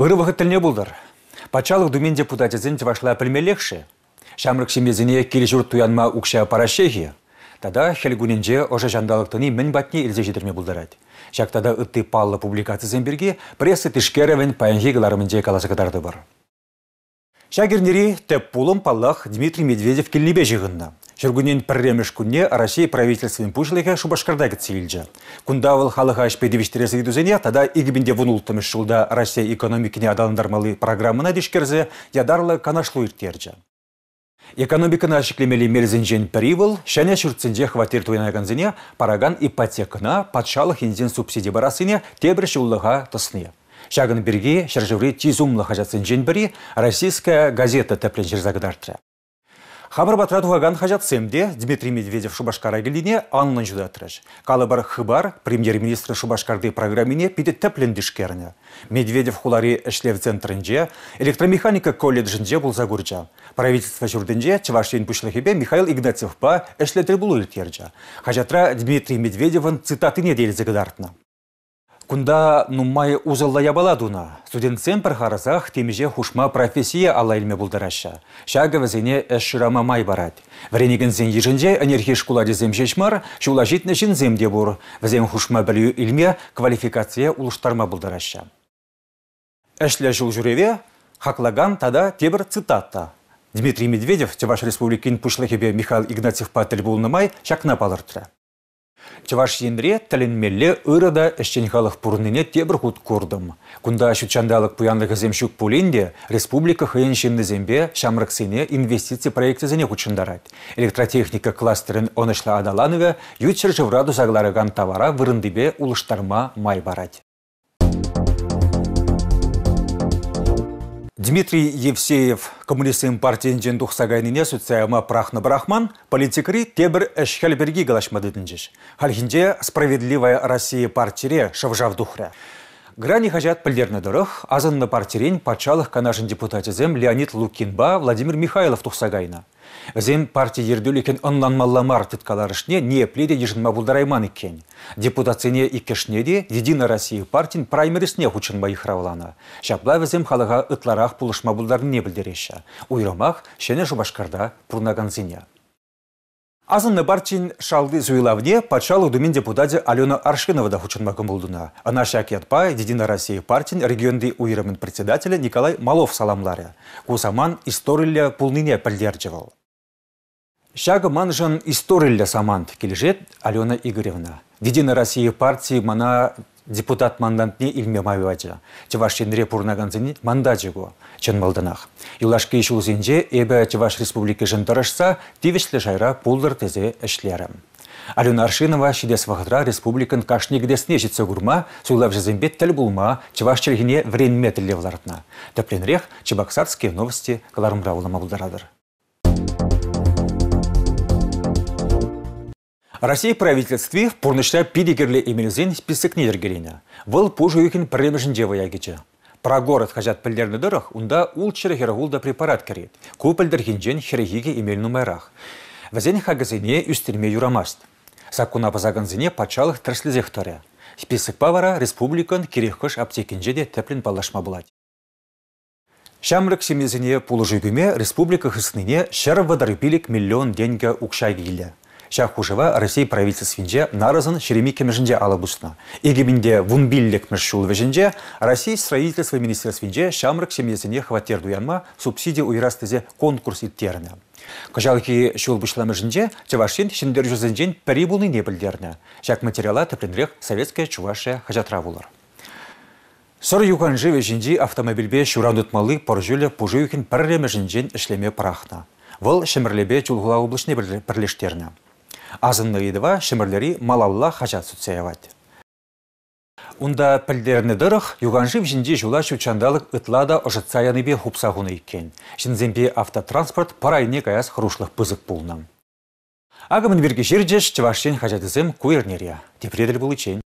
Выры тіліне бұлдар. Пачалық думен депутатезен тевашла пілмелекші. Шамрық семезіне кележур туянма ұқша парашеге. Тада хелгунінде ожа жандалықтыны мін бәтіне елзе жетірме болдырады. Жақтада ұтты паллы публикациясен бірге прессы тішкеревен паянге ғыларымынже қаласы бар. Шагернери тәп болым палық Дмитрий Медведев келнебе Жүргінен пірреміш күнне Россия правительствен пұшылығы Шубашқарда кетсейлжі. Күндавыл халыға ішпедевіштересі үйдізіне, тада игібінде вұнултымыш жылда Россия экономикіне адалындармалы программына дешкерзі ядарлы канашлу үрттерді. Экономиканы ашықлемелі мерзінжен перивыл, шәне шүртсінде хватер туйнаганзіне параган ипотекіна патшалық ензен субсидия барасыне тебір жылыға тысны. Шағын бірге шәржевре тезумлы бірі российская газета тәплен жерзагыдартыры. Хабар қажат хажатсемде Дмитрий Медведев Шубашкара келіне аннын Калы бар хыбар премьер-министр Шубашкарды программине пиде тәплендішкеріне. Медведев хулари әшлев центрінде, электромеханика колледжінде бұл загурджа. Правительство жүрдінде Чавашин хебе Михаил Игнатьев ба әшлетір бұл үліттержа. Хажатра Дмитрий Медведевын цитатыне дейлі Кунда нумай узыллая баладуна. Студентсен қарызақ темеже хушма профессия алайлме Шағы візіне әш шырама май барат. Вренегензен ежінде энергия школа дезем жешмар, шулажит үшін земде бұр. Візен хушма білі илме квалификация ұлыштарма булдараша. Эшле жыл жүреве, хаклаган тада тебір цитатта. Дмитрий Медведев, Теваш Республикин Пушлахебе Михаил Игнатьев Патель Булнамай, шакна палыртыра. Чаваш енре тілінмелі ұрыда ішчен халық пұрныне тебір құт көрдім. Күнда шүтчандалық пулінде республика хыеншінді зембе шамрықсене инвестиция проектізіне құчындарад. Электротехника кластерін онышла адаланыға ютшір жывраду Заглараган товара вырындыбе улыштарма май барад. Дмитрий Евсеев, коммунистин партиянын жендук сагайныне социама Прахна брахман, политикри тебір әшхәл берге галашмадыдынжеш. «Справедливая Россия» партия шавжав духря. Грани хажат пілдерні дұрық, азынны партерен патшалық канашын зем Леонид Лукинба Владимир Михайлов тұқсағайна. Зем партия ердөлекен ұнланмалламар тұткаларышне не пледе ежінма бұлдарайман еккен. Депутатсене и де Едина Россия партин праймересне хучынба ихравлана. Шапла візем халыға ұтларақ пулышма бұлдарын не білдереші. Уйрамақ шене жубашкарда пұрнаган зене. Азын барчин шалды зуилавне патшалы думен депутадзе Алена Аршинова да хучынмаком болдына. Ана шак ятпа Дедина Россия партин регионды уйрымын председателя Николай Малов саламлары. Кусаман история пулныне поддерживал. Шагы манжан история самант кележет Алена Игоревна. Дедина Россия партии мана депутат мандантне илмемай вача. чываш енре пурнаганзыни мандачыгу чынмалдынах. Илашки ишулзинже эбе Чаваш Республики жынтарышса тивишлі жайра пулдыр тезе ішлерім. Алюна Аршинова шидес вахтра республикан кашник десне житсе гурма, же зембет тіл булма, чеваш чергіне време тілі влартна. Тепленрех Чебоксарские новости каларымра улама Россия правительстве пурнышта пидигерле эмелзен список нидергелине. Был позже юкин премежин дева Про город хажат пілдерні дырых, унда ул чырыгырғулда препарат керет. Купілдір хинжен хирегиге емел нумерах. Вазен хагазыне үстерме юрамаст. Сакуна пазаганзыне пачалық тірслізех торе. Список павара республикан кереккыш аптекенже де тәплін палашма булать. Шамрык семезіне пулы республика хысныне шәрі вадарыпилік миллион денге ұқшай келді. Шахушева Россия правительствінде нарызын шереми кемежінде алабушына. Егеменде вунбиллік мүшшул вежінде Россия строительство министерствінде шамрық семьесіне хватер дуянма субсидия уйрастызе конкурс иттеріне. Кожалки шул бушламежінде Чавашин шиндер жүзінжен перебулны не білдеріне. Жак материала тепленрек Советская Чувашия вулар. Сұр юхан живе жинди автомобильбе шуран ұтмалы поржулі пұжуйхін пірреме жинжен ішлеме парақна. Вұл шымірлебе чулғыла облышне бірлештеріне азынныйдыва шымірлері малаула хажат сүтсеяват. Унда дұрық, дырық, юганжып жінде жула шучандалық ұтлада бе екен. еккен. бе автотранспорт парайне қаяс құрушылық бұзық болны. Ағымын берге жердеш чывашшен хажатызым көйірнерия. Депреділ бұл